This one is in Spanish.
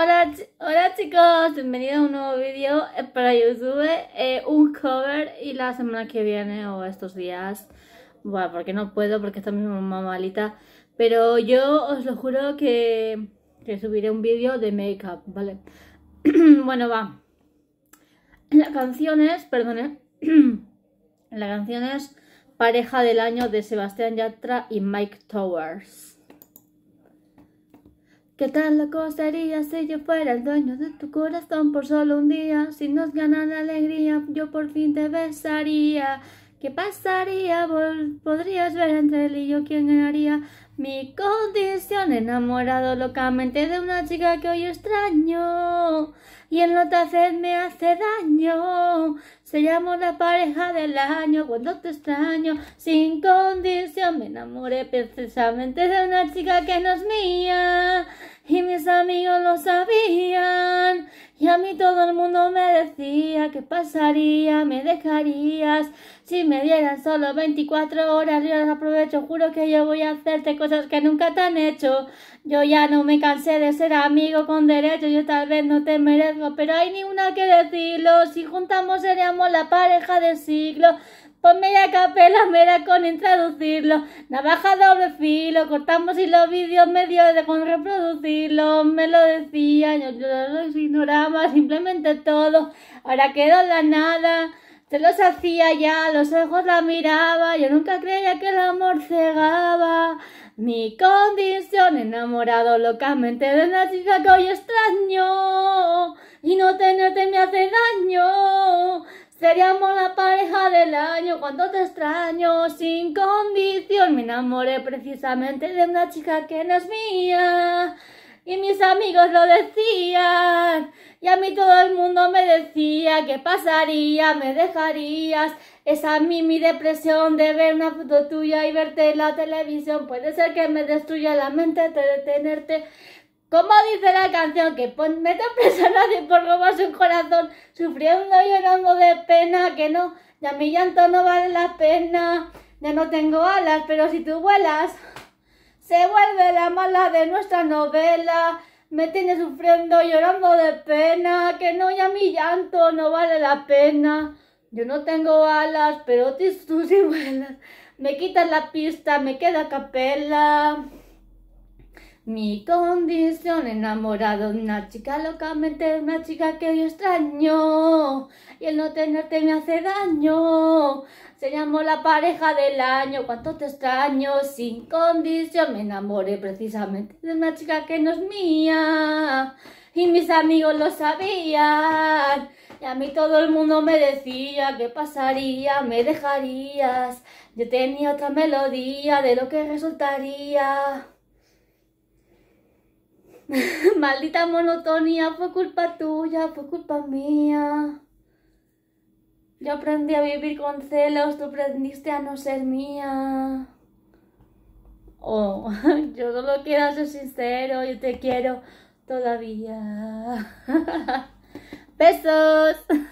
Hola, chicos, bienvenidos a un nuevo vídeo eh, para YouTube, eh, un cover y la semana que viene o estos días, bueno, porque no puedo porque está mi mamá pero yo os lo juro que, subiré un vídeo de make-up, ¿vale? bueno, va. La canción es, perdone, la canción es Pareja del Año de Sebastián Yatra y Mike Towers. ¿Qué tal la costaría si yo fuera el dueño de tu corazón por solo un día? Si nos gana alegría, yo por fin te besaría. ¿Qué pasaría? Podrías ver entre él y yo quién ganaría mi condición. Enamorado locamente de una chica que hoy extraño. Y en no te hacer me hace daño. se llama la pareja del año cuando te extraño. Sin condición me enamoré precisamente de una chica que no es mía. Y mis amigos lo sabían mí todo el mundo me decía que pasaría, me dejarías. Si me dieran solo 24 horas, yo las aprovecho, juro que yo voy a hacerte cosas que nunca te han hecho. Yo ya no me cansé de ser amigo con derecho, yo tal vez no te merezco, pero hay ninguna que decirlo. Si juntamos seríamos la pareja del siglo. Pues ya capela, da con introducirlo, Navaja doble filo, cortamos y los vídeos medio de con reproducirlo. Me lo decían, yo, los ignoraba, simplemente todo. Ahora quedó la nada. Se los hacía ya, los ojos la miraba, yo nunca creía que el amor cegaba. Mi condición, enamorado locamente de una chica que hoy extraño. Y no te Seríamos la pareja del año cuando te extraño sin condición. Me enamoré precisamente de una chica que no es mía. Y mis amigos lo decían. Y a mí todo el mundo me decía ¿Qué pasaría, me dejarías. Es a mí mi depresión de ver una foto tuya y verte en la televisión. Puede ser que me destruya la mente de detenerte como dice la canción que mete presa a nadie por robar su corazón, sufriendo y llorando de pena, que no, ya mi llanto no vale la pena, ya no tengo alas, pero si tú vuelas, se vuelve la mala de nuestra novela, me tiene sufriendo, y llorando de pena, que no, ya mi llanto no vale la pena, yo no tengo alas, pero tú sí vuelas, me quitas la pista, me queda capela. Mi condición enamorado de una chica locamente, de una chica que yo extraño. Y el no tenerte me hace daño. Se llamó la pareja del año, cuánto te extraño. Sin condición me enamoré precisamente de una chica que no es mía. Y mis amigos lo sabían. Y a mí todo el mundo me decía qué pasaría, me dejarías. Yo tenía otra melodía de lo que resultaría. Maldita monotonía, fue culpa tuya, fue culpa mía. Yo aprendí a vivir con celos, tú aprendiste a no ser mía. Oh, yo solo quiero ser sincero, yo te quiero todavía. Besos.